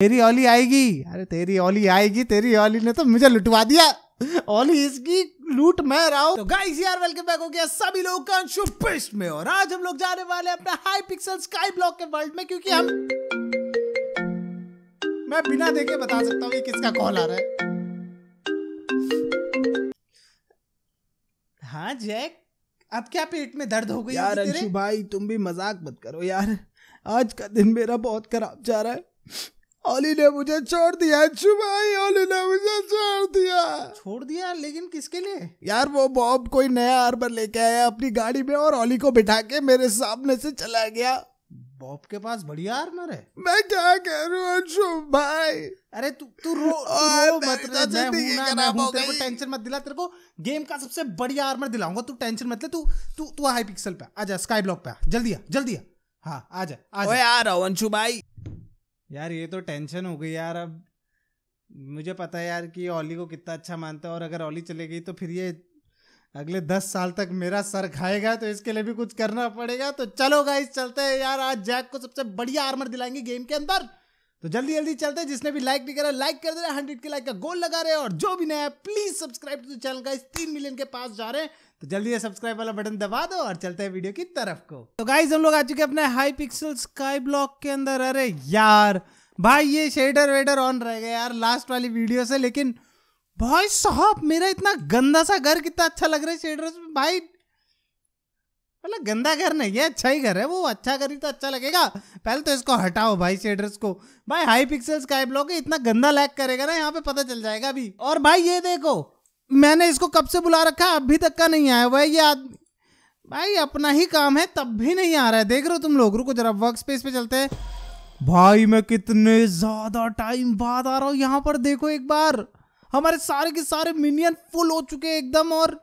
तेरी ओली आएगी अरे तेरी ओली आएगी तेरी ओली ने तो मुझे लुटवा दिया ओली इसकी लूट मैं रहा हूँ तो गाइस यार वेलकम बैक हो गया सभी लोग का शुभ में और आज हम लोग जाने वाले अपने हाई पिक्सल स्काई ब्लॉक के वर्ल्ड में क्योंकि हम मैं बिना देखे बता सकता हूँ कि किसका कॉल आ रहा है हाँ जैक अब क्या पेट में दर्द हो गई यार अंशु भाई तुम भी मजाक मत करो यार आज का दिन मेरा बहुत खराब जा रहा है अली ने मुझे छोड़ दिया छुपाई अली ने मुझे छोड़ दिया छोड़ दिया लेकिन किसके लिए यार वो बॉब कोई नया आर्बर लेके आया अपनी गाड़ी में और ओली को बिठा के मेरे सामने से चला गया बॉब के पास बढ़िया आर्मर है मैं क्या कह करूँ शुभ भाई अरे तू तू रो, रो मत रे मैं हूं ना मैं हूं तेरे को टेंशन मत दिला तेरे को गेम का सबसे बढ़िया आर्मर दिलाऊंगा तू टेंशन मत ले तू तू तू हाई पिक्सल पे आजा स्काई ब्लॉक पे जल्दी आ जल्दी आ हाँ आजा जा आ जा ओए आ रहा हूँ अंशु भाई यार ये तो टेंशन हो गई यार अब मुझे पता है यार कि ओली को कितना अच्छा मानता है और अगर ओली चले गई तो फिर ये अगले दस साल तक मेरा सर खाएगा तो इसके लिए भी कुछ करना पड़ेगा तो चलो गाइस चलते हैं यार आज जैक को सबसे बढ़िया आर्मर दिलाएंगे गेम के अंदर तो जल्दी जल्दी चलते हैं जिसने भी लाइक नहीं करा लाइक कर दे रहे हंड्रेड के लाइक का गोल लगा रहे हैं और जो भी नया है please subscribe to the channel guys तीन मिलियन के पास जा रहे हैं तो जल्दी से सब्सक्राइब वाला बटन दबा दो और चलते हैं वीडियो की तरफ को तो गाइज हम लोग आ चुके अपने हाई पिक्सल स्काई ब्लॉक के अंदर अरे यार भाई ये शेडर वेडर ऑन रह गए यार लास्ट वाली वीडियो से लेकिन भाई साहब मेरा इतना गंदा सा घर कितना अच्छा लग रहा है शेडर में भाई मतलब गंदा घर नहीं है अच्छा ही घर है वो अच्छा घर ही तो अच्छा लगेगा पहले तो इसको हटाओ भाई शेडर्स को भाई हाई पिक्सल स्काई ब्लॉक इतना गंदा लैग करेगा ना यहाँ पे पता चल जाएगा अभी और भाई ये देखो मैंने इसको कब से बुला रखा है अभी तक का नहीं आया वह ये आदमी भाई अपना ही काम है तब भी नहीं आ रहा है देख रहे हो तुम लोग रुको जरा वर्क स्पेस पे चलते हैं भाई मैं कितने ज्यादा टाइम बाद आ रहा हूँ यहाँ पर देखो एक बार हमारे सारे के सारे मिनियन फुल हो चुके हैं एकदम और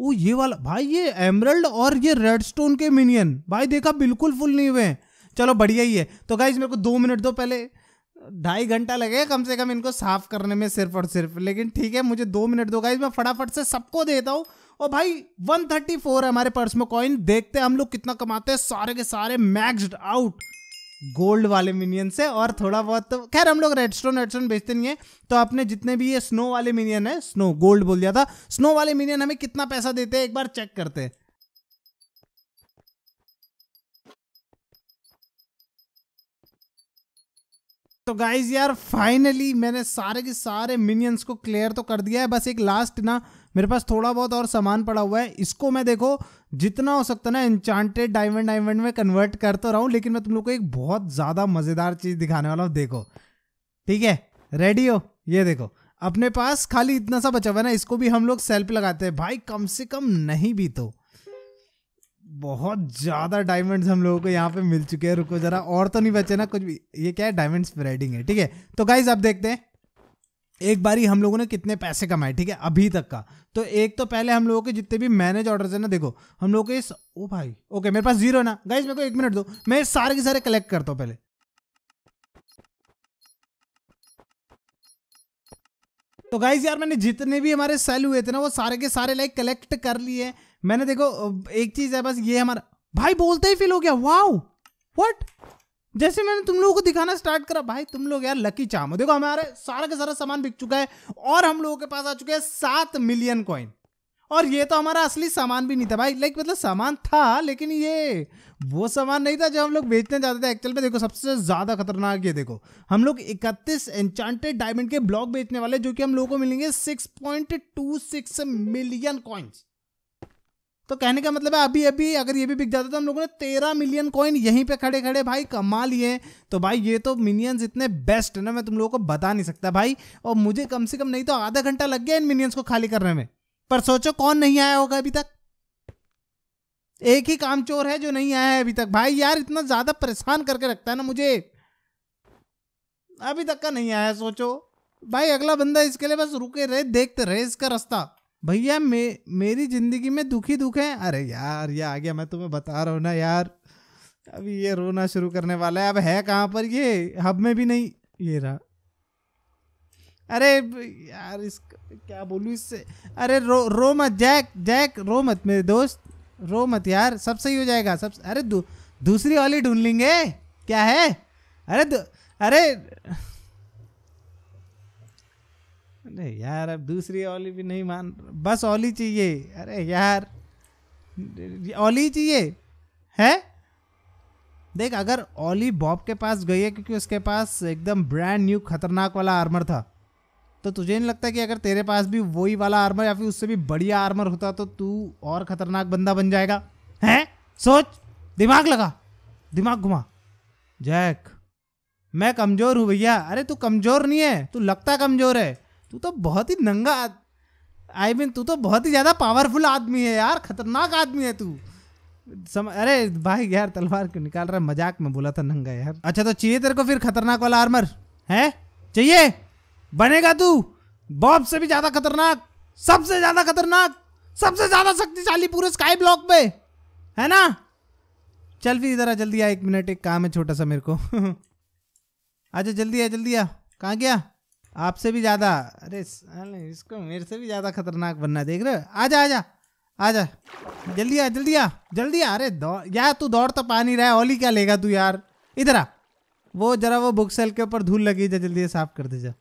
ओ ये वाला भाई ये एमरल्ड और ये रेडस्टोन के मिनियन भाई देखा बिल्कुल फुल नहीं हुए हैं चलो बढ़िया ही है तो गाइज मेरे को दो मिनट दो पहले ढाई घंटा लगे कम से कम इनको साफ करने में सिर्फ और सिर्फ लेकिन ठीक है मुझे दो मिनट दो गाइज मैं फटाफट से सबको देता हूँ और भाई 134 है हमारे पर्स में कॉइन देखते हैं हम लोग कितना कमाते हैं सारे के सारे मैक्सड आउट गोल्ड वाले मिनियन से और थोड़ा बहुत तो खैर हम लोग रेडस्टोन रेडस्टोन बेचते नहीं है तो आपने जितने भी ये स्नो वाले मिनियन है स्नो गोल्ड बोल दिया था स्नो वाले मिनियन हमें कितना पैसा देते हैं एक बार चेक करते हैं तो गाइज यार फाइनली मैंने सारे के सारे मिनियंस को क्लियर तो कर दिया है बस एक लास्ट ना मेरे पास थोड़ा बहुत और सामान पड़ा हुआ है इसको मैं देखो जितना हो सकता ना इंचांटेड डायमंड डायमंड में कन्वर्ट कर तो रहा हूँ लेकिन मैं तुम लोग को एक बहुत ज़्यादा मज़ेदार चीज़ दिखाने वाला हूँ देखो ठीक है रेडी हो ये देखो अपने पास खाली इतना सा बचा हुआ है ना इसको भी हम लोग सेल्फ लगाते हैं भाई कम से कम नहीं भी तो बहुत ज्यादा डायमंड्स हम लोगों को यहाँ पे मिल चुके हैं रुको जरा और तो नहीं बचे ना कुछ भी ये क्या है डायमंड स्प्रेडिंग है ठीक है तो गाइज आप देखते हैं एक बारी हम लोगों ने कितने पैसे कमाए ठीक है अभी तक का तो एक तो पहले हम लोगों के जितने भी मैनेज ऑर्डर्स है ना देखो हम लोग के इस ओ भाई ओके मेरे पास जीरो ना गाइज मेरे को एक मिनट दो मैं सारे के सारे कलेक्ट करता हूँ पहले तो गाइज यार मैंने जितने भी हमारे सेल हुए थे ना वो सारे के सारे लाइक कलेक्ट कर लिए मैंने देखो एक चीज है बस ये हमारा भाई बोलते ही फील हो गया वाओ व्हाट जैसे मैंने तुम लोगों को दिखाना स्टार्ट करा भाई तुम लोग यार लकी चाम हो देखो हमारे सारा का सारा सामान बिक चुका है और हम लोगों के पास आ चुके हैं सात मिलियन कॉइन और ये तो हमारा असली सामान भी नहीं था भाई लाइक मतलब सामान था लेकिन ये वो सामान नहीं था जो हम लोग बेचने जाते थे एक्चुअल में देखो सबसे ज़्यादा खतरनाक ये देखो हम लोग इकतीस एंचांटेड डायमंड के ब्लॉक बेचने वाले जो कि हम लोगों को मिलेंगे 6.26 मिलियन कॉइन्स तो कहने का मतलब है अभी अभी अगर ये भी बिक जाता तो हम लोगों ने तेरह मिलियन कॉइन यहीं पे खड़े खड़े भाई कमा लिए तो भाई ये तो मिनियंस इतने बेस्ट है ना मैं तुम लोगों को बता नहीं सकता भाई और मुझे कम से कम नहीं तो आधा घंटा लग गया इन मिनियंस को खाली करने में पर सोचो कौन नहीं आया होगा अभी तक एक ही काम चोर है जो नहीं आया है अभी तक भाई यार इतना ज्यादा परेशान करके रखता है ना मुझे अभी तक का नहीं आया सोचो भाई अगला बंदा इसके लिए बस रुके रहे देखते रहे इसका रास्ता भैया मे मेरी जिंदगी में दुखी दुख है अरे यार ये आ गया मैं तुम्हें बता रहा हूँ ना यार अभी ये रोना शुरू करने वाला है अब है कहाँ पर ये हब में भी नहीं ये रहा अरे यार इस क्या बोलूँ इससे अरे रो रो मत जैक जैक रो मत मेरे दोस्त रो मत यार सब सही हो जाएगा सब अरे दूसरी वाली ढूंढ लेंगे क्या है अरे अरे अरे यार अब दूसरी ओली भी नहीं मान बस ओली चाहिए अरे यार ओली चाहिए है देख अगर ओली बॉब के पास गई है क्योंकि उसके पास एकदम ब्रांड न्यू खतरनाक वाला आर्मर था तो तुझे नहीं लगता कि अगर तेरे पास भी वही वाला आर्मर या फिर उससे भी बढ़िया आर्मर होता तो तू और खतरनाक बंदा बन जाएगा हैं सोच दिमाग लगा दिमाग घुमा जैक मैं कमज़ोर हूँ भैया अरे तू कमज़ोर नहीं है तू लगता कमज़ोर है तू तो बहुत ही नंगा आई मीन तू तो बहुत ही ज़्यादा पावरफुल आदमी है यार खतरनाक आदमी है तू सम अरे भाई यार तलवार क्यों निकाल रहा है मजाक में बोला था नंगा यार अच्छा तो चाहिए तेरे को फिर खतरनाक वाला आर्मर है चाहिए बनेगा तू बॉब से भी ज़्यादा खतरनाक सबसे ज़्यादा खतरनाक सबसे ज़्यादा शक्तिशाली पूरे स्काई ब्लॉक पे है ना चल फिर इधर आ जल्दी आ एक मिनट एक काम है छोटा सा मेरे को अच्छा जल्दी आ जल्दी आ कहाँ गया आपसे भी ज़्यादा अरे इसको मेरे से भी ज़्यादा खतरनाक बनना देख रहे आ जा आ जा जल्दी आ जल्दी आ जल्दी आ अरे दौड़ यार तू दौड़ तो पा नहीं रहा है ओली क्या लेगा तू यार इधर आ वो जरा वो बुक सेल के ऊपर धूल लगी जा जल्दी साफ कर दे जा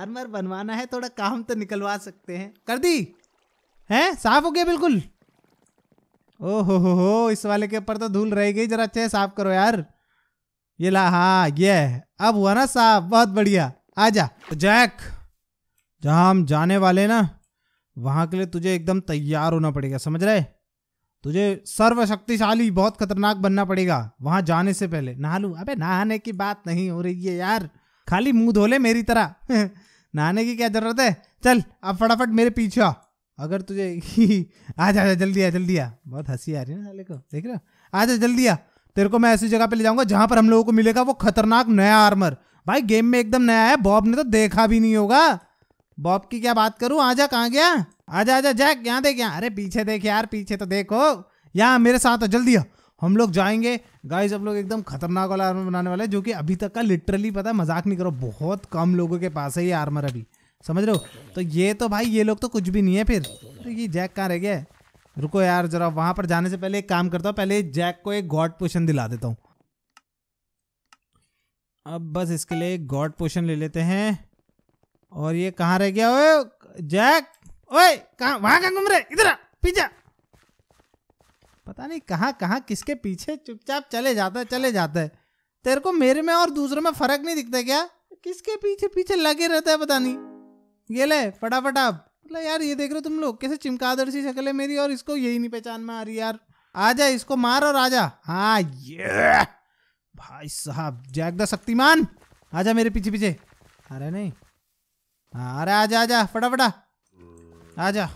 आर्मर बनवाना है थोड़ा काम तो निकलवा सकते हैं कर दी हैं साफ हो गया बिल्कुल ओहो हो हो इस वाले के ऊपर तो धूल रह गई जरा अच्छे साफ करो यार ये ला हाँ ये अब हुआ ना साफ बहुत बढ़िया आजा जैक जहाँ हम जाने वाले ना वहाँ के लिए तुझे एकदम तैयार होना पड़ेगा समझ रहे तुझे सर्वशक्तिशाली बहुत खतरनाक बनना पड़ेगा वहाँ जाने से पहले नहा लूँ अबे नहाने की बात नहीं हो रही है यार खाली मुंह धो ले मेरी तरह नहाने की क्या जरूरत है चल अब फटाफट मेरे पीछे आ अगर तुझे आ जा जा जल्दी आ जल्दी आ बहुत हंसी आ रही है ना साले को देख रहे आ जा जल्दी आ तेरे को मैं ऐसी जगह पे ले जाऊंगा जहां पर हम लोगों को मिलेगा वो खतरनाक नया आर्मर भाई गेम में एकदम नया है बॉब ने तो देखा भी नहीं होगा बॉब की क्या बात करूं आजा कहाँ गया आजा आजा जैक यहाँ देख यहाँ अरे पीछे देख यार पीछे तो देखो यहाँ मेरे साथ हो जल्दी आ हम लोग जाएंगे गाइस हम लोग एकदम खतरनाक वाला आर्मर बनाने वाले जो कि अभी तक का लिटरली पता मजाक नहीं करो बहुत कम लोगों के पास है ये आर्मर अभी समझ रहे हो तो ये तो भाई ये लोग तो कुछ भी नहीं है फिर तो ये जैक कहाँ रह गया है रुको यार जरा वहां पर जाने से पहले एक काम करता हूँ पहले जैक को एक गॉड पोशन दिला देता हूँ अब बस इसके लिए गॉड पोशन ले लेते हैं और ये कहाँ रह गया ओए जैक ओए कहा वहां कहा घूम रहे इधर पीछे पता नहीं कहाँ कहाँ किसके पीछे चुपचाप चले जाता है चले जाता है तेरे को मेरे में और दूसरों में फर्क नहीं दिखता क्या किसके पीछे पीछे लगे रहता है पता नहीं ये ले फटाफट आप मतलब यार ये देख रहे हो तुम लोग कैसे चिमकादड़ सी शक्ल है मेरी और इसको यही नहीं पहचान में आ रही यार आ जा इसको मार और आजा हाँ ये भाई साहब जैक द शक्तिमान आजा मेरे पीछे पीछे अरे नहीं हाँ अरे आजा आजा फटाफटा आजा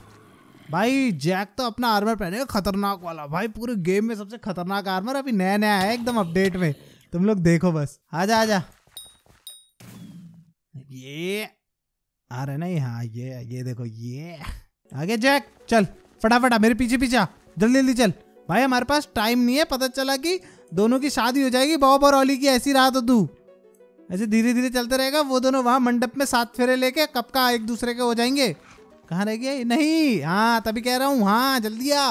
भाई जैक तो अपना आर्मर पहनेगा खतरनाक वाला भाई पूरे गेम में सबसे खतरनाक आर्मर अभी नया नया है एकदम अपडेट में तुम लोग देखो बस आजा आजा ये आ नहीं हाँ ये ये देखो ये आगे जैक चल फटाफट मेरे पीछे पीछे जल्दी जल्दी चल भाई हमारे पास टाइम नहीं है पता चला कि दोनों की शादी हो जाएगी बॉब और ओली की ऐसी रात हो तू ऐसे धीरे धीरे चलते रहेगा वो दोनों वहाँ मंडप में सात फेरे लेके कब का एक दूसरे के हो जाएंगे कहाँ रह गए नहीं हाँ तभी कह रहा हूँ हाँ जल्दी आ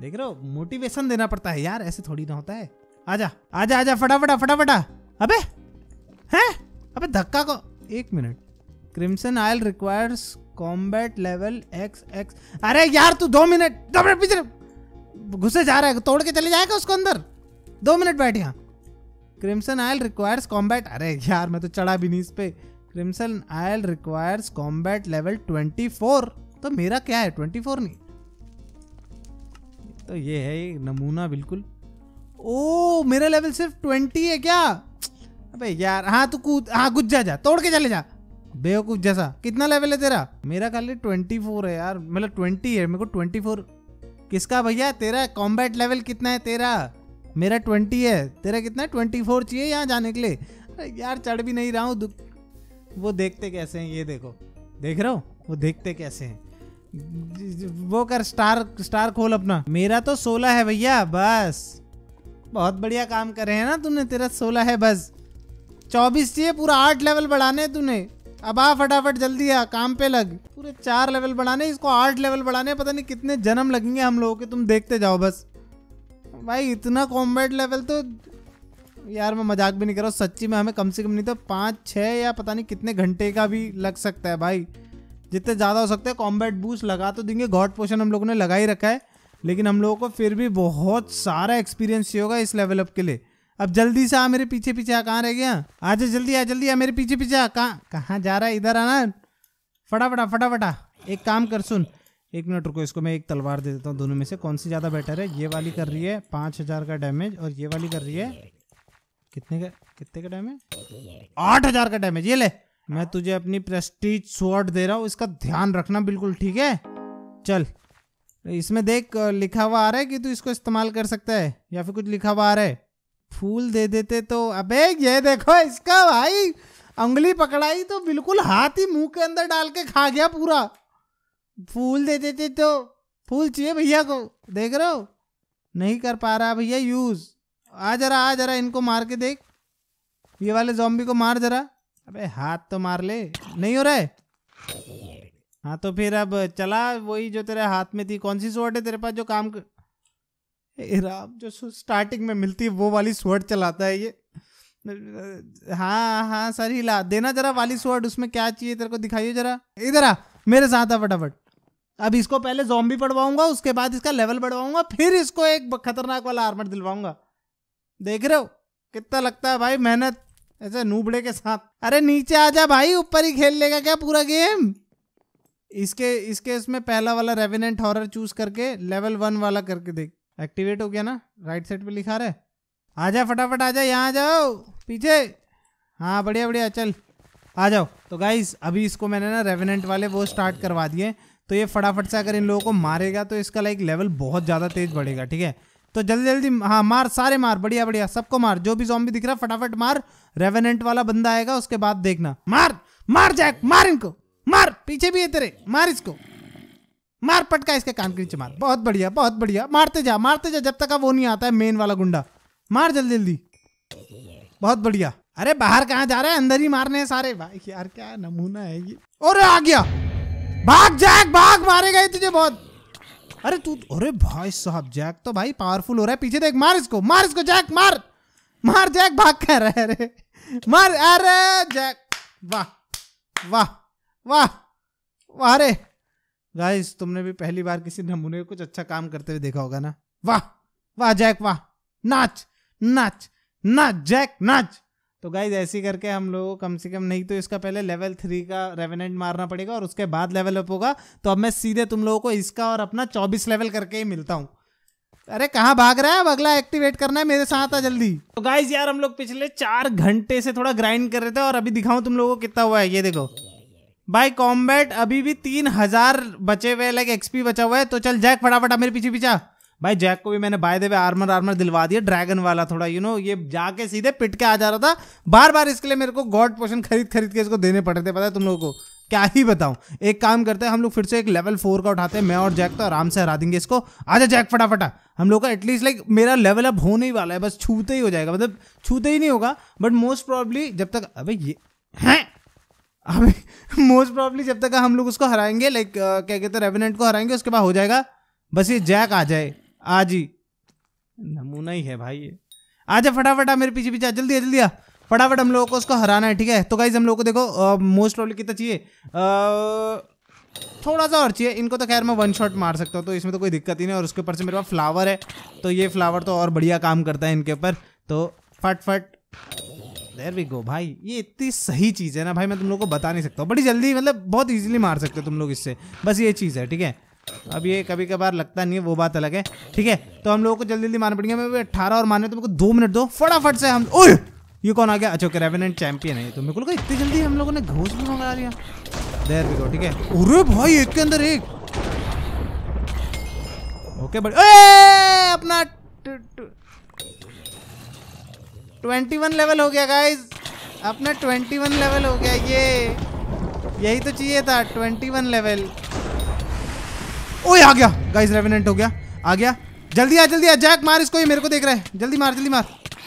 देख रहे हो मोटिवेशन देना पड़ता है यार ऐसे थोड़ी ना होता है आजा आजा आजा फटाफटा फटाफटा अबे हैं अबे धक्का को एक minute crimson isle requires combat level x x अरे यार तू दो मिनट दो मिनट पीछे घुसे जा रहा है तोड़ के चले जाएगा उसको अंदर दो मिनट बैठ यहाँ क्रिमसन आयल रिक्वायर्स कॉम्बैट अरे यार मैं तो चढ़ा भी नहीं इस पे crimson isle requires combat level twenty four तो मेरा क्या है ट्वेंटी फोर नहीं तो ये है नमूना बिल्कुल ओ मेरा लेवल सिर्फ ट्वेंटी है क्या अबे यार हाँ तू कूद हाँ गुज जा तोड़ के चले जा बेवकूफ जैसा कितना लेवल है तेरा मेरा खाली ट्वेंटी फोर है यार मतलब ट्वेंटी है मेरे को ट्वेंटी फोर किसका भैया तेरा कॉम्बैट लेवल कितना है तेरा मेरा ट्वेंटी है तेरा कितना है ट्वेंटी फोर चाहिए यहाँ जाने के लिए अरे यार चढ़ भी नहीं रहा हूँ वो देखते कैसे हैं ये देखो देख रहे हो वो देखते कैसे हैं वो कर स्टार स्टार खोल अपना मेरा तो सोलह है भैया बस बहुत बढ़िया काम कर रहे हैं ना तूने तेरा सोलह है बस चौबीस चाहिए पूरा आठ लेवल बढ़ाने तूने अब आ फटाफट जल्दी आ काम पे लग पूरे चार लेवल बढ़ाने इसको आठ लेवल बढ़ाने पता नहीं कितने जन्म लगेंगे हम लोगों के तुम देखते जाओ बस भाई इतना कॉम्बैट लेवल तो यार मैं मजाक भी नहीं कर रहा हूँ सच्ची में हमें कम से कम नहीं तो पाँच छः या पता नहीं कितने घंटे का भी लग सकता है भाई जितने ज़्यादा हो सकते हैं कॉम्बैट बूस्ट लगा तो देंगे गॉड पोशन हम लोगों ने लगा ही रखा है लेकिन हम लोगों को फिर भी बहुत सारा एक्सपीरियंस ही होगा इस लेवल अप के लिए अब जल्दी से आ मेरे पीछे पीछे आ कहाँ रह गया आजा जल्दी आ जल्दी आ मेरे पीछे पीछे आ कहाँ कहाँ जा रहा है इधर आना फटाफटा फटाफटा एक काम कर सुन एक मिनट रुको इसको मैं एक तलवार दे देता हूँ दोनों में से कौन सी ज़्यादा बेटर है ये वाली कर रही है पाँच हज़ार का डैमेज और ये वाली कर रही है कितने का कितने का डैमेज आठ हज़ार का डैमेज ये ले मैं तुझे अपनी प्रेस्टीज स्वॉर्ड दे रहा हूँ इसका ध्यान रखना बिल्कुल ठीक है चल इसमें देख लिखा हुआ आ रहा है कि तू इसको इस्तेमाल कर सकता है या फिर कुछ लिखा हुआ आ रहा है फूल दे देते तो अबे ये देखो इसका भाई उंगली पकड़ाई तो बिल्कुल हाथ ही मुंह के अंदर डाल के खा गया पूरा फूल दे देते तो फूल चाहिए भैया को देख रहे हो नहीं कर पा रहा भैया यूज आ जरा आ जरा इनको मार के देख ये वाले जॉम्बी को मार जरा अबे हाथ तो मार ले नहीं हो रहा है हाँ तो फिर अब चला वही जो तेरे हाथ में थी कौन सी सोट है तेरे पास जो काम कर... राम जो स्टार्टिंग में मिलती है वो वाली स्वर्ड चलाता है ये हाँ हाँ सर हिला देना जरा वाली स्वर्ड उसमें क्या चाहिए तेरे को दिखाइए जरा इधर आ मेरे साथ आ फटाफट अब इसको पहले जॉम्बी पढ़वाऊंगा उसके बाद इसका लेवल बढ़वाऊंगा फिर इसको एक खतरनाक वाला आर्मर दिलवाऊंगा देख रहे हो कितना लगता है भाई मेहनत ऐसे नूबड़े के साथ अरे नीचे आ जा भाई ऊपर ही खेल लेगा क्या पूरा गेम इसके इसके इसमें पहला वाला रेविनेंट हॉरर चूज करके लेवल वन वाला करके देख एक्टिवेट हो गया ना राइट साइड पे लिखा रहा है आ जा फटाफट आ जा यहाँ आ जाओ पीछे हाँ बढ़िया बढ़िया चल आ जाओ तो गाइज अभी इसको मैंने ना रेवेनेंट वाले वो स्टार्ट करवा दिए तो ये फटाफट से अगर इन लोगों को मारेगा तो इसका लाइक लेवल बहुत ज़्यादा तेज बढ़ेगा ठीक है तो जल्दी जल्दी हाँ मार सारे मार बढ़िया बढ़िया सबको मार जो भी जॉम्बी दिख रहा फटाफट मार रेवेनेंट वाला बंदा आएगा उसके बाद देखना मार मार जैक मार इनको मार पीछे भी है तेरे मार इसको मार पटका इसके कान के नीचे मार बहुत बढ़िया बहुत बढ़िया मारते जा मारते जा जब तक वो नहीं आता है मेन वाला गुंडा मार जल्दी जल्दी बहुत बढ़िया अरे बाहर कहाँ जा रहे हैं अंदर ही मारने हैं सारे भाई यार क्या नमूना है ये और आ गया भाग जैक भाग मारे गए तुझे बहुत अरे तू अरे भाई साहब जैक तो भाई पावरफुल हो रहा है पीछे देख मार इसको मार इसको जैक मार मार जैक भाग कह रहे अरे मार अरे जैक वाह वाह वाह वाह अरे गाइस तुमने भी पहली बार किसी नमूने को कुछ अच्छा काम करते हुए देखा होगा ना वाह वाह जैक वाह नाच नाच नाच जैक नाच तो गाइज ऐसी करके हम लोगों को कम से कम नहीं तो इसका पहले लेवल थ्री का रेवेनेंट मारना पड़ेगा और उसके बाद लेवल अप होगा तो अब मैं सीधे तुम लोगों को इसका और अपना चौबीस लेवल करके ही मिलता हूँ अरे कहाँ भाग रहा है अब अगला एक्टिवेट करना है मेरे साथ आ जल्दी तो गाइज यार हम लोग पिछले चार घंटे से थोड़ा ग्राइंड कर रहे थे और अभी दिखाऊं तुम लोगों को कितना हुआ है ये देखो भाई कॉम्बैट अभी भी तीन हजार बचे हुए लाइक एक्सपी बचा हुआ है तो चल जैक फटाफट मेरे पीछे पीछा भाई जैक को भी मैंने बाय दे आर्मर आर्मर दिलवा दिया ड्रैगन वाला थोड़ा यू नो ये जाके सीधे पिट के आ जा रहा था बार बार इसके लिए मेरे को गॉड पोशन खरीद खरीद के इसको देने पड़े थे पता है तुम लोगों को क्या ही बताऊं एक काम करते हैं हम लोग फिर से एक लेवल फोर का उठाते हैं मैं और जैक तो आराम से हरा देंगे इसको आजा जैक फटाफटा हम लोग का एटलीस्ट लाइक मेरा लेवल अप होने ही वाला है बस छूते ही हो जाएगा मतलब छूते ही नहीं होगा बट मोस्ट प्रॉब्ली जब तक अभी ये हैं हमें मोस्ट प्रॉब्ली जब तक हम लोग उसको हराएंगे लाइक uh, क्या कहते हैं रेवेनेंट को हराएंगे उसके बाद हो जाएगा बस ये जैक आ जाए आज ही नमूना ही है भाई ये आ जा फटाफट मेरे पीछे पीछे जल्दी जल्दी आ फटाफट हम लोगों को उसको हराना है ठीक है तो गाइज हम लोगों को देखो मोस्ट uh, प्रॉब्ली कितना चाहिए uh, थोड़ा सा और चाहिए इनको तो खैर मैं वन शॉट मार सकता हूँ तो इसमें तो कोई दिक्कत ही नहीं और उसके ऊपर से मेरे पास फ्लावर है तो ये फ्लावर तो और बढ़िया काम करता है इनके ऊपर तो फट फट देर वी गो भाई ये इतनी सही चीज़ है ना भाई मैं तुम लोग को बता नहीं सकता बड़ी जल्दी मतलब बहुत ईजिली मार सकते हो तुम लोग इससे बस ये चीज़ है ठीक है अब ये कभी कभार लगता नहीं है वो बात अलग है ठीक है तो हम लोगों को जल्दी जल्दी मारना पड़ेगा मैं अट्ठारह और मारने तुमको दो मिनट दो फटाफट से हम ओह ये कौन आ गया अच्छा ओके रेवेनेंट चैंपियन है तो मेरे को इतनी जल्दी हम लोगों ने घोष भी मंगा लिया देर भी ठीक है अरे भाई एक के अंदर एक ओके बट अपना ट्वेंटी वन लेवल हो गया गाइज अपना ट्वेंटी वन लेवल हो गया ये यही तो चाहिए था ट्वेंटी वन लेवल ओए आ गया गाइज रेविनेंट हो गया आ गया जल्दी आ जल्दी आ जैक मार इसको ये मेरे को देख रहा है जल्दी मार जल्दी मार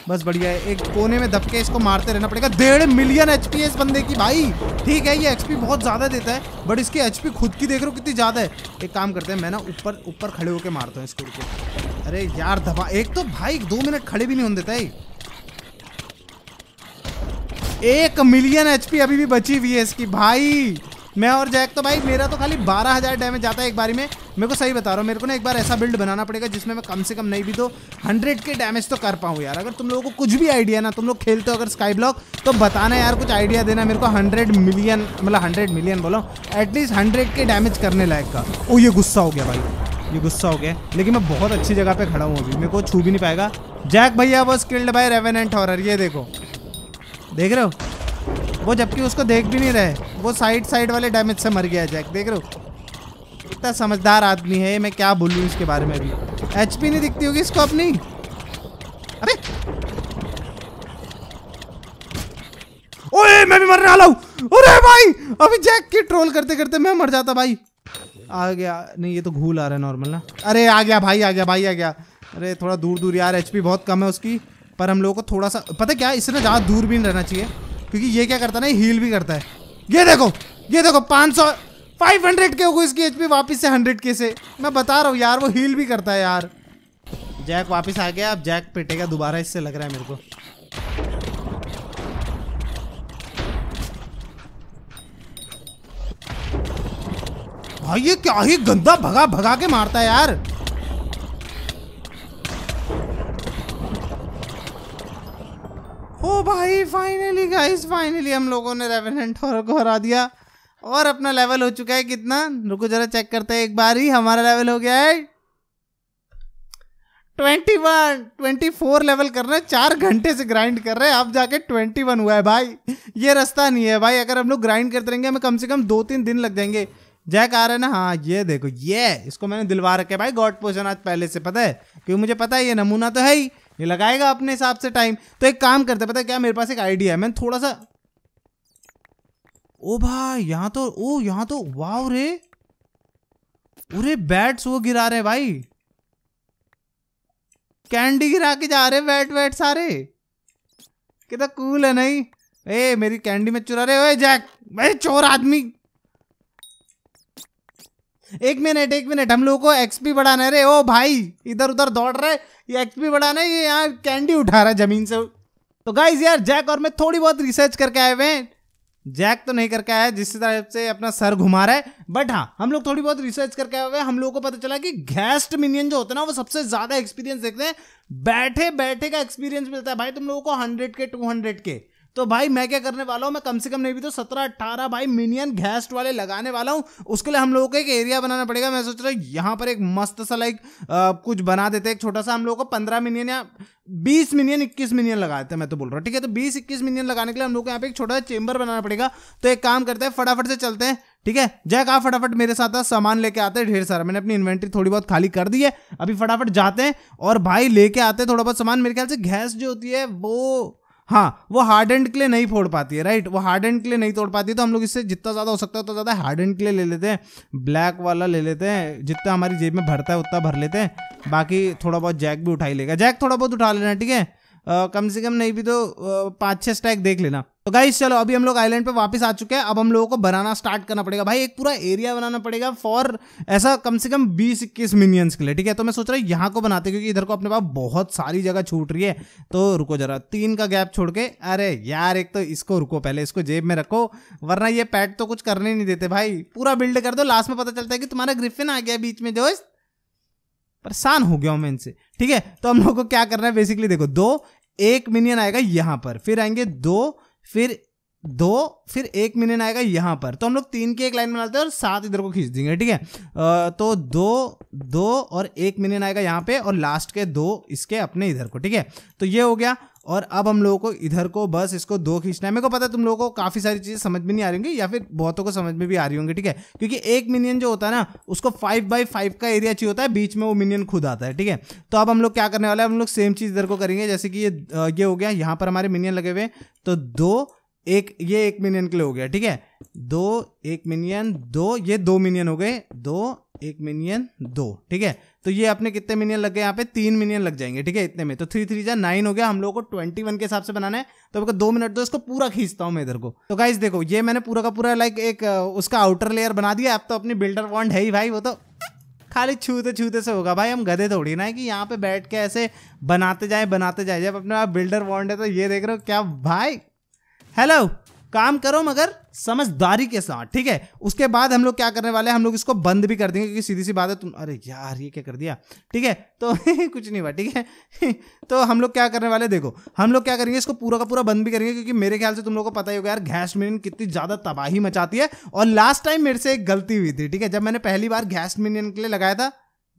बस बढ़िया है एक कोने में दबके इसको मारते रहना पड़ेगा डेढ़ मिलियन एच इस बंदे की भाई ठीक है ये एच बहुत ज़्यादा देता है बट इसकी एच खुद की देख रहे हो कितनी ज़्यादा है एक काम करते हैं मैं ना ऊपर ऊपर खड़े होकर मारता हूँ इसको अरे यार दबा एक तो भाई दो मिनट खड़े भी नहीं होने देता है एक मिलियन एचपी अभी भी बची हुई है इसकी भाई मैं और जैक तो भाई मेरा तो खाली बारह हज़ार डैमेज जाता है एक बारी में मेरे को सही बता रहा हूँ मेरे को ना एक बार ऐसा बिल्ड बनाना पड़ेगा जिसमें मैं कम से कम नहीं भी तो हंड्रेड के डैमेज तो कर पाऊँ यार अगर तुम लोगों को कुछ भी आइडिया ना तुम लोग खेलते हो अगर स्काई ब्लॉक तो बताना यार कुछ आइडिया देना मेरे को हंड्रेड मिलियन मतलब हंड्रेड मिलियन बोलो एटलीस्ट हंड्रेड के डैमेज करने लायक का ओ ये गुस्सा हो गया भाई ये गुस्सा हो गया लेकिन मैं बहुत अच्छी जगह पर खड़ा हूँ अभी मेरे को छू भी नहीं पाएगा जैक भैया वो स्किल्ड बाई रेवेनेंट हॉरर ये देखो देख रहे हो वो जबकि उसको देख भी नहीं रहे वो साइड साइड वाले डैमेज से मर गया जैक देख रहे हो इतना समझदार आदमी है मैं क्या बोलूँ इसके बारे में भी एच नहीं दिखती होगी इसको अपनी अरे ओए मैं भी मरने वाला हूँ अरे भाई अभी जैक की ट्रोल करते करते मैं मर जाता भाई आ गया नहीं ये तो घूल आ रहा है नॉर्मल ना अरे आ गया भाई आ गया भाई आ गया अरे थोड़ा दूर दूर यार एचपी बहुत कम है उसकी पर हम लोगों को थोड़ा सा पता क्या इससे ना ज़्यादा दूर भी रहना चाहिए क्योंकि ये क्या करता है ना हील भी करता है ये देखो ये देखो पाँच सौ फाइव हंड्रेड के होगा इसकी एचपी वापस से हंड्रेड के से मैं बता रहा हूँ यार वो हील भी करता है यार जैक वापस आ गया अब जैक पिटेगा दोबारा इससे लग रहा है मेरे को भाई ये क्या ही गंदा भगा भगा के मारता है यार ओ भाई फाइनली गाइस फाइनली हम लोगों ने रेवेनेंट हॉरर को हरा दिया और अपना लेवल हो चुका है कितना रुको जरा चेक करते हैं एक बार ही हमारा लेवल हो गया है twenty one twenty four level कर रहे हैं चार घंटे से ग्राइंड कर रहे हैं अब जाके ट्वेंटी वन हुआ है भाई ये रास्ता नहीं है भाई अगर हम लोग ग्राइंड करते रहेंगे हमें कम से कम दो तीन दिन लग जाएंगे जैक आ रहा है ना हाँ ये देखो ये इसको मैंने दिलवा रखा है भाई गॉड पोजन आज पहले से पता है क्योंकि मुझे पता है ये नमूना तो है ही ये लगाएगा अपने हिसाब से टाइम तो एक काम करते पता है क्या मेरे पास एक आइडिया है मैंने थोड़ा सा ओ भाई यहाँ तो ओ यहाँ तो वाह रे अरे बैट्स वो गिरा रहे भाई कैंडी गिरा के जा रहे बैट बैट सारे कितना कूल है नहीं ए मेरी कैंडी में चुरा रहे ओए जैक भाई चोर आदमी एक मिनट एक मिनट हम लोगों को एक्सपी बढ़ाना है रे ओ भाई इधर उधर दौड़ रहे ये एक्सपी बढ़ाना है ये यहाँ कैंडी उठा रहा है जमीन से तो गाइज यार जैक और मैं थोड़ी बहुत रिसर्च करके आए हुए हैं जैक तो नहीं करके आया जिस तरह से अपना सर घुमा रहा है बट हाँ हम लोग थोड़ी बहुत रिसर्च करके आए हुए हम लोगों को पता चला कि गेस्ट मिनियन जो होते हैं ना वो सबसे ज्यादा एक्सपीरियंस देखते हैं बैठे बैठे का एक्सपीरियंस मिलता है भाई तुम लोगों को हंड्रेड के टू हंड्रेड के तो भाई मैं क्या करने वाला हूँ मैं कम से कम नहीं भी तो सत्रह अट्ठारह भाई मिनियन घैस्ट वाले लगाने वाला हूँ उसके लिए हम लोगों को एक एरिया बनाना पड़ेगा मैं सोच रहा हूँ यहाँ पर एक मस्त सा लाइक कुछ बना देते एक छोटा सा हम लोगों को पंद्रह मिनियन या बीस मिनियन इक्कीस मिलियन लगाते हैं मैं तो बोल रहा हूँ ठीक है तो बीस इक्कीस मिनियन लगाने के लिए हम लोग को यहाँ पे एक छोटा सा चेंबर बनाना पड़ेगा तो एक काम करते हैं फटाफट से चलते हैं ठीक है जय कहा फटाफट मेरे साथ सामान लेके आते हैं ढेर सारा मैंने अपनी इन्वेंट्री थोड़ी बहुत खाली कर दी है अभी फटाफट जाते हैं और भाई लेके आते हैं थोड़ा बहुत सामान मेरे ख्याल से गैस जो होती है वो हाँ वो हार्ड एंड क्ले नहीं फोड़ पाती है राइट वो हार्ड एंड क्ले नहीं तोड़ पाती तो हम लोग इससे जितना ज़्यादा हो सकता है उतना तो ज़्यादा हार्ड एंड क्ले ले लेते हैं ब्लैक वाला ले लेते हैं जितना हमारी जेब में भरता है उतना भर लेते हैं बाकी थोड़ा बहुत जैक भी उठा ही लेगा जैक थोड़ा बहुत उठा लेना ठीक है कम से कम नहीं भी तो पाँच छः स्टैक देख लेना तो गाइस चलो अभी हम लोग आइलैंड पे वापस आ चुके हैं अब हम लोगों को बनाना स्टार्ट करना पड़ेगा भाई एक पूरा एरिया बनाना पड़ेगा फॉर ऐसा कम से कम बीस इक्कीस मिनियंस के लिए ठीक है तो मैं सोच रहा हूँ यहाँ को बनाते क्योंकि इधर को अपने पास बहुत सारी जगह छूट रही है तो रुको जरा तीन का गैप छोड़ के अरे यार एक तो इसको रुको पहले इसको जेब में रखो वरना ये पैट तो कुछ करने नहीं देते भाई पूरा बिल्ड कर दो लास्ट में पता चलता है कि तुम्हारा ग्रिफिन आ गया बीच में दोस्त परेशान हो गया हूँ मैं इनसे ठीक है तो हम लोग को क्या करना है बेसिकली देखो दो एक मिनियन आएगा यहाँ पर फिर आएंगे दो फिर दो फिर एक मिनियन आएगा यहाँ पर तो हम लोग तीन की एक लाइन बनाते हैं और सात इधर को खींच देंगे ठीक है तो दो दो और एक मिनियन आएगा यहाँ पे और लास्ट के दो इसके अपने इधर को ठीक है तो ये हो गया और अब हम लोगों को इधर को बस इसको दो खींचना है मेरे को पता है तुम लोगों को काफ़ी सारी चीज़ें समझ में नहीं आ रही होंगी या फिर बहुतों को समझ में भी आ रही होंगी ठीक है क्योंकि एक मिनियन जो होता है ना उसको फाइव बाई फाइव का एरिया चाहिए होता है बीच में वो मिनियन खुद आता है ठीक है तो अब हम लोग क्या करने वाले हैं हम लोग सेम चीज़ इधर को करेंगे जैसे कि ये ये हो गया यहाँ पर हमारे मिनियन लगे हुए तो दो एक ये एक मिनियन के लिए हो गया ठीक है दो एक मिनियन दो ये दो मिनियन हो गए दो एक मिनियन दो ठीक है तो ये अपने कितने मिनियन लग गए यहाँ पे तीन मिनियन लग जाएंगे ठीक है इतने में तो थ्री थ्री जा नाइन हो गया हम लोगों को ट्वेंटी वन के हिसाब से बनाना है तो आपको दो मिनट दो इसको पूरा खींचता हूँ मैं इधर को तो गाइज देखो ये मैंने पूरा का पूरा लाइक एक उसका आउटर लेयर बना दिया आप तो अपनी बिल्डर वॉन्ड है ही भाई वो तो खाली छूते छूते से होगा भाई हम गधे थोड़ी ना है कि यहाँ पे बैठ के ऐसे बनाते जाए बनाते जाए जब अपने आप बिल्डर वॉन्ड है तो ये देख रहे हो क्या भाई हेलो काम करो मगर समझदारी के साथ ठीक है उसके बाद हम लोग क्या करने वाले हैं हम लोग इसको बंद भी कर देंगे क्योंकि सीधी सी बात है तुम अरे यार ये क्या कर दिया ठीक है तो कुछ नहीं हुआ ठीक है तो हम लोग क्या करने वाले देखो हम लोग क्या करेंगे इसको पूरा का पूरा बंद भी करेंगे क्योंकि मेरे ख्याल से तुम लोग को पता ही होगा यार गैस मिनियन कितनी ज़्यादा तबाही मचाती है और लास्ट टाइम मेरे से एक गलती हुई थी ठीक है जब मैंने पहली बार गैस मिनियन के लिए लगाया था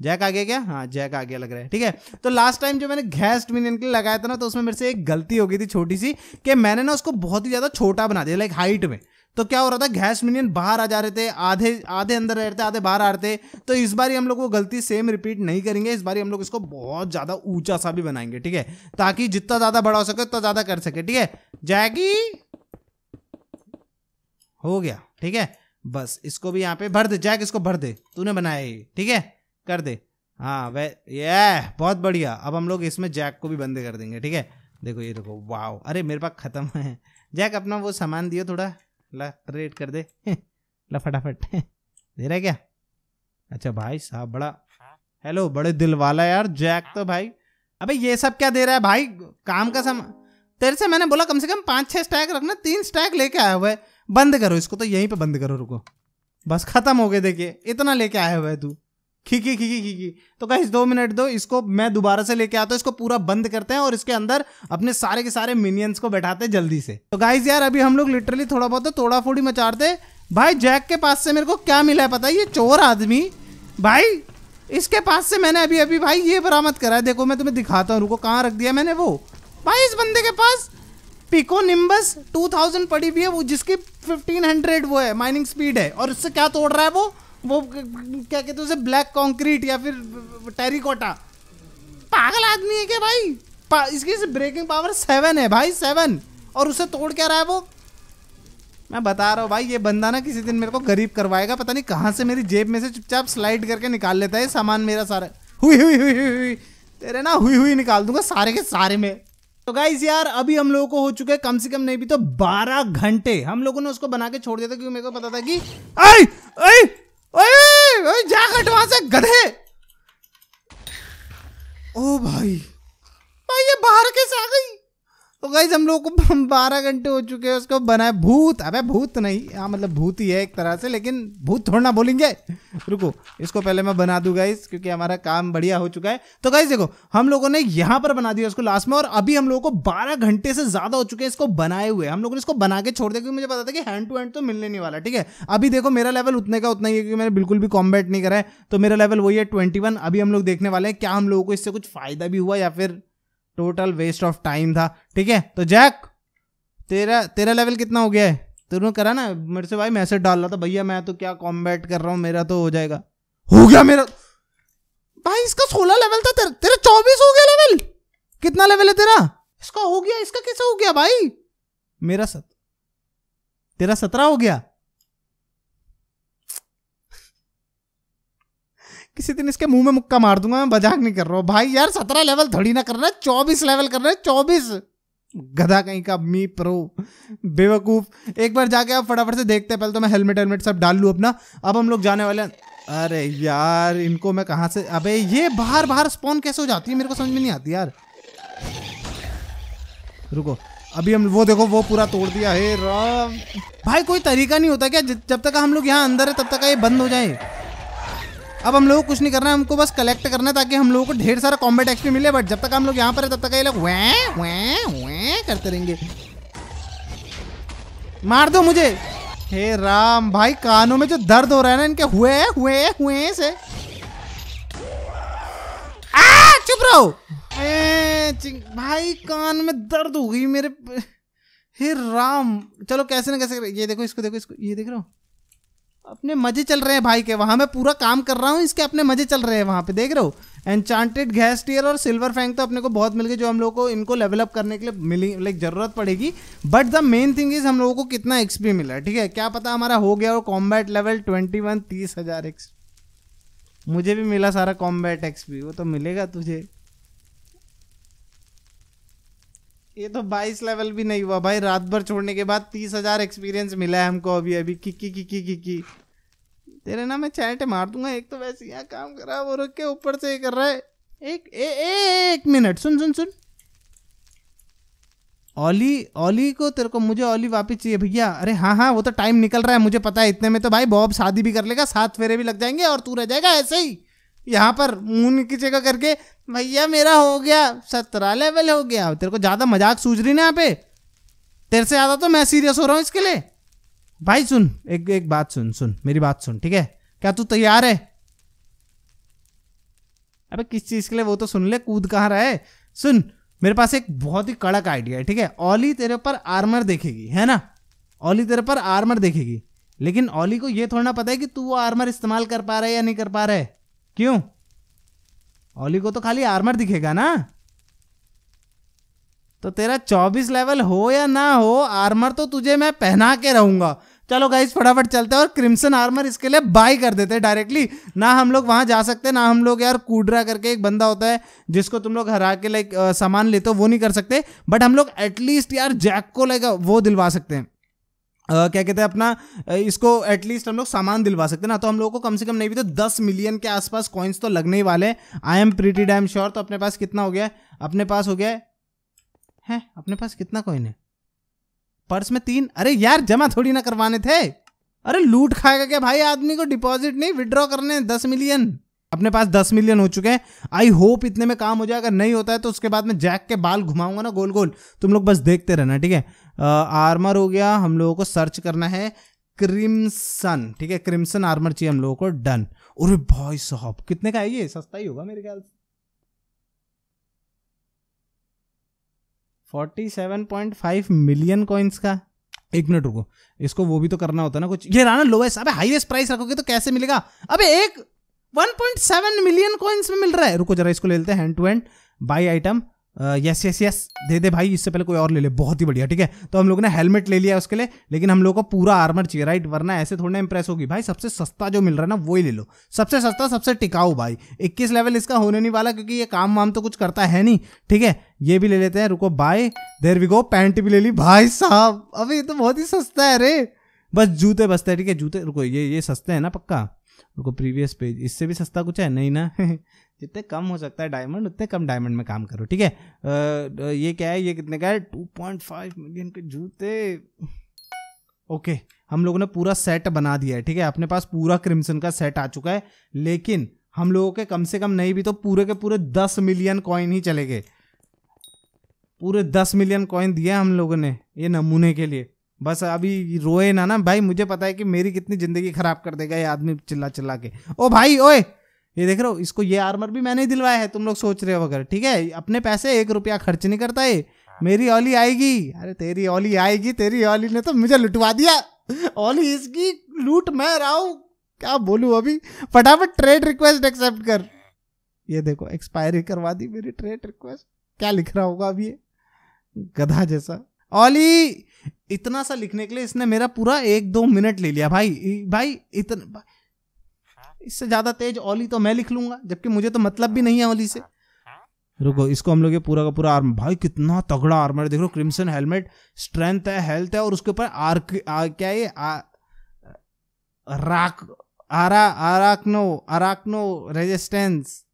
जैक आगे क्या हाँ जैक आगे लग रहा है ठीक है तो लास्ट टाइम जो मैंने गैस मिनियन के लिए लगाया था ना तो उसमें मेरे से एक गलती हो गई थी छोटी सी कि मैंने ना उसको बहुत ही ज़्यादा छोटा बना दिया लाइक हाइट में तो क्या हो रहा था गैस मिनियन बाहर आ जा रहे थे आधे आधे अंदर रह रहे थे आधे बाहर आ रहे थे तो इस बार हम लोग वो गलती सेम रिपीट नहीं करेंगे इस बार हम लोग इसको बहुत ज़्यादा ऊंचा सा भी बनाएंगे ठीक है ताकि जितना ज़्यादा बड़ा हो सके उतना ज़्यादा कर सके ठीक है जैकी हो गया ठीक है बस इसको भी यहाँ पे भर दे जैक इसको भर दे तूने बनाया ठीक है कर दे हाँ वह ये बहुत बढ़िया अब हम लोग इसमें जैक को भी बंदे कर देंगे ठीक है देखो ये देखो वाओ अरे मेरे पास ख़त्म है जैक अपना वो सामान दियो थोड़ा ला ट्रेड कर दे ला फटाफट दे रहा है क्या अच्छा भाई साहब बड़ा हेलो बड़े दिल वाला यार जैक तो भाई अबे ये सब क्या दे रहा है भाई काम का सामान तेरे से मैंने बोला कम से कम पाँच छः स्टैक रखना तीन स्टैक लेके आया हुआ है बंद करो इसको तो यहीं पर बंद करो रुको बस ख़त्म हो गए देखिए इतना लेके आया हुआ है तू खिकी खिकी खिकी तो गाइस दो मिनट दो इसको मैं दोबारा से लेके आता हूँ इसको पूरा बंद करते हैं और इसके अंदर अपने सारे के सारे मिनियंस को बैठाते हैं जल्दी से तो गाइज यार अभी हम लोग लिटरली थोड़ा बहुत थोड़ा तो फोड़ी मचाते भाई जैक के पास से मेरे को क्या मिला है पता है ये चोर आदमी भाई इसके पास से मैंने अभी अभी भाई ये बरामद करा है देखो मैं तुम्हें दिखाता हूँ रुको कहाँ रख दिया मैंने वो भाई इस बंदे के पास पिको निम्बस 2000 पड़ी हुई है वो जिसकी 1500 वो है माइनिंग स्पीड है और इससे क्या तोड़ रहा है वो वो क्या कहते उसे ब्लैक कॉन्क्रीट या फिर टेरिकोटा पागल आदमी है क्या भाई पा, इसकी ब्रेकिंग पावर सेवन है भाई सेवन और उसे तोड़ क्या रहा है वो मैं बता रहा हूँ भाई ये बंदा ना किसी दिन मेरे को गरीब करवाएगा पता नहीं कहाँ से मेरी जेब में से चुपचाप स्लाइड करके निकाल लेता है सामान मेरा सारा हुई हुई हुई हुई हुई तेरे ना हुई हुई निकाल दूंगा सारे के सारे में तो गाइज यार अभी हम लोगों को हो चुके कम से कम नहीं भी तो बारह घंटे हम लोगों ने उसको बना के छोड़ दिया था क्योंकि मेरे को पता था कि आई आई वहां से गधे ओ भाई भाई ये बाहर कैसे आ गई तो गाइज हम लोग को बारह घंटे हो चुके हैं उसको बनाए भूत अबे भूत नहीं हाँ मतलब भूत ही है एक तरह से लेकिन भूत थोड़ा ना बोलेंगे रुको इसको पहले मैं बना दूँ गाइज क्योंकि हमारा काम बढ़िया हो चुका है तो गाइज देखो हम लोगों ने यहाँ पर बना दिया उसको लास्ट में और अभी हम लोगों को बारह घंटे से ज़्यादा हो चुके हैं इसको बनाए हुए हम लोगों ने इसको बना के छोड़ दिया क्योंकि मुझे पता था कि हैंड टू हैंड तो मिलने नहीं वाला ठीक है अभी देखो मेरा लेवल उतने का उतना ही है क्योंकि मैंने बिल्कुल भी कॉम्बैट नहीं करा है तो मेरा लेवल वही है ट्वेंटी अभी हम लोग देखने वाले हैं क्या हम लोगों को इससे कुछ फ़ायदा भी हुआ या फिर टोटल वेस्ट ऑफ टाइम था ठीक है तो जैक तेरा तेरा लेवल कितना हो गया है तूने करा ना मेरे से भाई मैसेज डाल रहा था भैया मैं तो क्या कॉम्बैट कर रहा हूँ मेरा तो हो जाएगा हो गया मेरा भाई इसका सोलह लेवल था तेरा तेरा चौबीस हो गया लेवल कितना लेवल है तेरा इसका हो गया इसका कैसे हो गया भाई मेरा सत तेरा सत्रह हो गया किसी दिन इसके मुंह में मुक्का मार दूंगा मैं मजाक नहीं कर रहा हूँ भाई यार सत्रह लेवल थोड़ी ना करना है चौबीस लेवल करना है चौबीस गधा कहीं का मी प्रो बेवकूफ एक बार जाके आप फटाफट से देखते हैं पहले तो मैं हेलमेट हेलमेट सब डाल लूँ अपना अब हम लोग जाने वाले हैं अरे यार इनको मैं कहाँ से अबे ये बाहर बाहर स्पॉन कैसे हो जाती है मेरे को समझ में नहीं आती यार रुको अभी हम वो देखो वो पूरा तोड़ दिया है भाई कोई तरीका नहीं होता क्या जब तक हम लोग यहाँ अंदर है तब तक ये बंद हो जाए अब हम लोग कुछ नहीं करना है हमको बस कलेक्ट करना है ताकि हम लोगों को ढेर सारा कॉम्बेट एक्सपी मिले बट जब तक हम लोग यहाँ पर है तब तक ये लोग वै वै वै करते रहेंगे मार दो मुझे हे राम भाई कानों में जो दर्द हो रहा है ना इनके हुए हुए हुए से आ, चुप रहो भाई कान में दर्द हो गई मेरे हे राम चलो कैसे ना कैसे ये देखो इसको देखो इसको ये देख रहा हूँ अपने मजे चल रहे हैं भाई के वहां मैं पूरा काम कर रहा हूँ इसके अपने मजे चल रहे हैं वहां पे देख रहे हो एनचांटेड गैस टीयर और सिल्वर फैंक तो अपने को बहुत मिल गए जो हम लोग को इनको लेवल अप करने के लिए मिली लाइक जरूरत पड़ेगी but the main thing is हम लोगों को कितना एक्सपी मिला है ठीक है क्या पता हमारा हो गया और कॉम्बैट लेवल ट्वेंटी वन तीस हजार एक्स मुझे भी मिला सारा कॉम्बैट एक्सपी वो तो मिलेगा तुझे ये तो 22 लेवल भी नहीं हुआ भाई रात भर छोड़ने के बाद 30,000 एक्सपीरियंस मिला है हमको अभी अभी किक्की किक्की किक्की तेरे ना मैं चैटे मार दूंगा एक तो वैसे यहाँ काम कर रहा है वो रख के ऊपर से कर रहा है एक ए, ए, एक मिनट सुन सुन सुन ओली ओली को तेरे को मुझे ओली वापस चाहिए भैया अरे हाँ हाँ वो तो टाइम निकल रहा है मुझे पता है इतने में तो भाई बॉब शादी भी कर लेगा सात फेरे भी लग जाएंगे और तू रह जाएगा ऐसे ही यहाँ पर मुंह नीचे का करके भैया मेरा हो गया सत्रह लेवल हो गया तेरे को ज़्यादा मजाक सूझ रही ना यहाँ पे तेरे से ज़्यादा तो मैं सीरियस हो रहा हूँ इसके लिए भाई सुन एक एक बात सुन सुन मेरी बात सुन ठीक है क्या तू तैयार है अबे किस चीज के लिए वो तो सुन ले कूद कहाँ रहा है सुन मेरे पास एक बहुत ही कड़क आइडिया है ठीक है ओली तेरे पर आर्मर देखेगी है ना ओली तेरे पर आर्मर देखेगी लेकिन ओली को ये थोड़ा ना पता है कि तू वो आर्मर इस्तेमाल कर पा रहा है या नहीं कर पा रहा है क्यों ओली को तो खाली आर्मर दिखेगा ना तो तेरा चौबीस लेवल हो या ना हो आर्मर तो तुझे मैं पहना के रहूंगा चलो गाइज फटाफट चलते हैं और क्रिम्सन आर्मर इसके लिए बाय कर देते हैं डायरेक्टली ना हम लोग वहाँ जा सकते ना हम लोग यार कूडरा करके एक बंदा होता है जिसको तुम लोग हरा के लाइक सामान लेते हो वो नहीं कर सकते बट हम लोग एटलीस्ट यार जैक को लाइक वो दिलवा सकते हैं Uh, क्या कहते हैं अपना uh, इसको एटलीस्ट हम लोग सामान दिलवा सकते हैं ना तो हम लोगों को कम से कम नहीं भी तो दस मिलियन के आसपास कॉइन्स तो लगने ही वाले हैं I am pretty damn sure तो अपने पास कितना हो गया है अपने पास हो गया है? अपने पास कितना कॉइन है पर्स में तीन अरे यार जमा थोड़ी ना करवाने थे अरे लूट खाएगा क्या भाई आदमी को डिपॉजिट नहीं विड्रॉ करने दस मिलियन अपने पास दस मिलियन हो चुके हैं आई होप इतने में काम हो जाए अगर नहीं होता है तो उसके बाद मैं जैक के बाल घुमाऊंगा ना गोल गोल तुम लोग बस देखते रहना ठीक है आर्मर हो गया हम लोगों को सर्च करना है क्रिमसन ठीक है क्रिमसन आर्मर चाहिए हम लोगों को डन और भाई साहब कितने का है ये सस्ता ही होगा मेरे ख्याल से forty seven point five million coins का एक मिनट रुको इसको वो भी तो करना होता है ना कुछ ये रहा ना लोएस्ट अबे हाईएस्ट प्राइस रखोगे तो कैसे मिलेगा अबे एक 1.7 मिलियन कॉइन्स में मिल रहा है रुको जरा इसको ले लेते हैं hand to hand buy item yes yes yes दे दे भाई इससे पहले कोई और ले ले बहुत ही बढ़िया ठीक है तो हम लोग ने हेलमेट ले लिया उसके लिए लेकिन हम लोग को पूरा आर्मर चाहिए राइट वरना ऐसे थोड़ा इंप्रेस होगी भाई सबसे सस्ता जो मिल रहा है ना वो ही ले लो सबसे सस्ता सबसे टिकाऊ भाई इक्कीस लेवल इसका होने नहीं वाला क्योंकि ये काम वाम तो कुछ करता है नहीं ठीक है ये भी ले लेते हैं रुको buy there we go pant भी ले ली भाई साहब अभी ये तो बहुत ही सस्ता है अरे बस जूते बसते हैं ठीक है जूते रुको ये ये सस्ते हैं ना पक्का उनको प्रीवियस पेज इससे भी सस्ता कुछ है नहीं ना जितने कम हो सकता है डायमंड उतने कम डायमंड में काम करो ठीक है आ, ये क्या है ये कितने का है टू पॉइंट फाइव मिलियन के जूते ओके हम लोगों ने पूरा सेट बना दिया है ठीक है अपने पास पूरा क्रिमसन का सेट आ चुका है लेकिन हम लोगों के कम से कम नहीं भी तो पूरे के पूरे दस मिलियन कॉइन ही चले गए पूरे दस मिलियन कॉइन दिए हम लोगों ने ये नमूने के लिए बस अभी रोए ना ना भाई मुझे पता है कि मेरी कितनी जिंदगी खराब कर देगा ये आदमी चिल्ला चिल्ला के ओ भाई ओए ये देख रहे हो इसको ये आर्मर भी मैंने ही दिलवाया है तुम लोग सोच रहे हो अगर ठीक है अपने पैसे एक रुपया खर्च नहीं करता है मेरी ओली आएगी अरे तेरी ओली आएगी तेरी ओली ने तो मुझे लुटवा दिया ओली इसकी लूट मैं रहा हूँ क्या बोलूँ अभी फटाफट ट्रेड रिक्वेस्ट एक्सेप्ट कर ये देखो एक्सपायरी करवा दी मेरी ट्रेड रिक्वेस्ट क्या लिख रहा होगा अब ये गधा जैसा ओली इतना सा लिखने के लिए इसने मेरा पूरा एक दो मिनट ले लिया भाई भाई इतना इससे ज्यादा तेज ओली तो मैं लिख लूंगा जबकि मुझे तो मतलब भी नहीं है ओली से रुको इसको हम लोग ये पूरा का पूरा आर्म भाई कितना तगड़ा आर्मर देख लो क्रिमसन हेलमेट स्ट्रेंथ है हेल्थ है और उसके ऊपर आर्क आ, क्या ये आ, राक आरा आराकनो आराकनो रेजिस्टेंस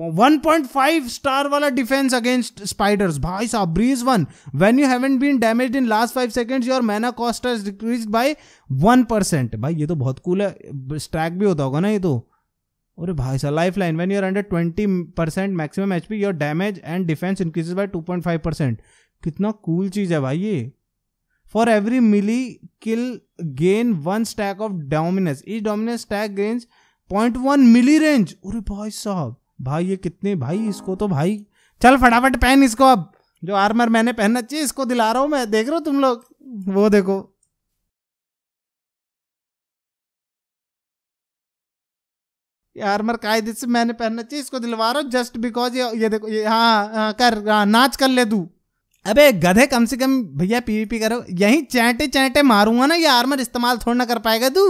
1.5 स्टार वाला डिफेंस अगेंस्ट स्पाइडर्स भाई साहब breeze one when you haven't been damaged in last five seconds your mana cost is decrease by one percent भाई ये तो बहुत कूल है स्ट्रैक भी होता होगा ना ये तो अरे भाई साहब lifeline when you're under twenty percent maximum H P your damage and defence increase by two point five percent कितना कूल चीज़ है भाई ये for every melee kill gain one stack of dominance इस dominance stack gains point one melee range अरे भाई साहब भाई ये कितने भाई इसको तो भाई चल फटाफट पहन इसको अब जो आर्मर मैंने पहनना चाहिए इसको दिला रहा हूँ मैं देख रहा हूँ तुम लोग वो देखो ये आर्मर कायदे से मैंने पहनना चाहिए इसको दिलवा रहा हूँ जस्ट बिकॉज ये ये देखो ये हाँ, हाँ, हाँ कर हाँ, नाच कर ले तू अबे गधे कम से कम भैया पीवीपी करो यही चैटे चैटे मारूंगा ना ये आर्मर इस्तेमाल थोड़ा ना कर पाएगा तू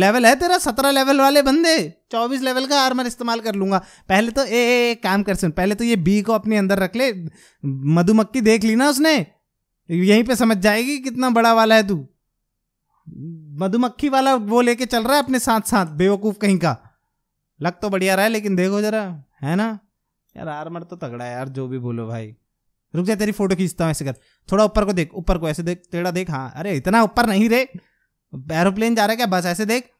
लेवल है तेरा सत्रह लेवल वाले बंदे चौबीस लेवल का आर्मर इस्तेमाल कर लूंगा पहले तो ए, ए, ए काम कर सुन पहले तो ये बी को अपने अंदर रख ले मधुमक्खी देख ली ना उसने यहीं पे समझ जाएगी कितना बड़ा वाला है तू मधुमक्खी वाला वो लेके चल रहा है अपने साथ साथ बेवकूफ कहीं का लग तो बढ़िया रहा है लेकिन देखो जरा है ना यार आर्मर तो तगड़ा है यार जो भी बोलो भाई रुक जा तेरी फोटो खींचता हूँ ऐसे कर थोड़ा ऊपर को देख ऊपर को ऐसे देख टेढ़ा देख हाँ अरे इतना ऊपर नहीं रे एरोप्लेन जा रहा है क्या बस ऐसे देख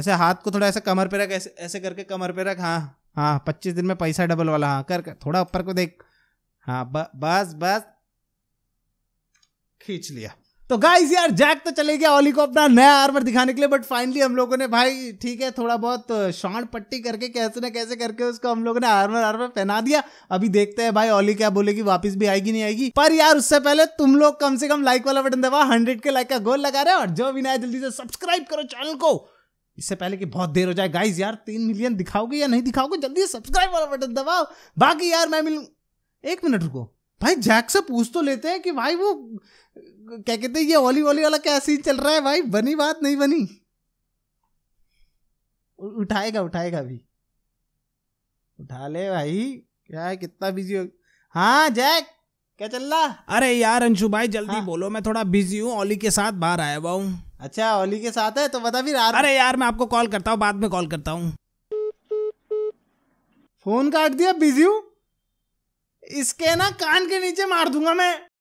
ऐसे हाथ को थोड़ा ऐसे कमर पे रख ऐसे ऐसे करके कमर पे रख हाँ हाँ पच्चीस दिन में पैसा डबल वाला हाँ कर, कर थोड़ा ऊपर को देख हाँ ब, बस बस खींच लिया तो गाइस यार जैक तो चले गया ओली को अपना नया आर्मर दिखाने के लिए बट फाइनली हम लोगों ने भाई ठीक है थोड़ा बहुत शॉर्ट पट्टी करके कैसे ना कैसे करके उसको हम लोगों ने आर्मर आर्मर पहना दिया अभी देखते हैं भाई ओली क्या बोलेगी वापस भी आएगी नहीं आएगी पर यार उससे पहले तुम लोग कम से कम लाइक वाला बटन दबा हंड्रेड के लाइक का गोल लगा रहे हो और जो भी नया जल्दी से सब्सक्राइब करो चैनल को इससे पहले कि बहुत देर हो जाए गाइज यार तीन मिलियन दिखाओगे या नहीं दिखाओगे जल्दी सब्सक्राइब वाला बटन दबाओ बाकी यार मैं मिलू एक मिनट रुको भाई जैक से पूछ तो लेते हैं कि भाई वो क्या कहते हैं ये ओली वॉली वाला क्या सीन चल रहा है भाई बनी बात नहीं बनी उठाएगा उठाएगा भी उठा ले भाई क्या है कितना बिजी हो हाँ जैक क्या चल रहा अरे यार अंशु भाई जल्दी हाँ? बोलो मैं थोड़ा बिजी हूँ ओली के साथ बाहर आया हुआ हूँ अच्छा ओली के साथ है तो बता भी अरे यार मैं आपको कॉल करता हूँ बाद में कॉल करता हूँ फोन काट दिया बिजी हूँ इसके ना कान के नीचे मार दूंगा मैं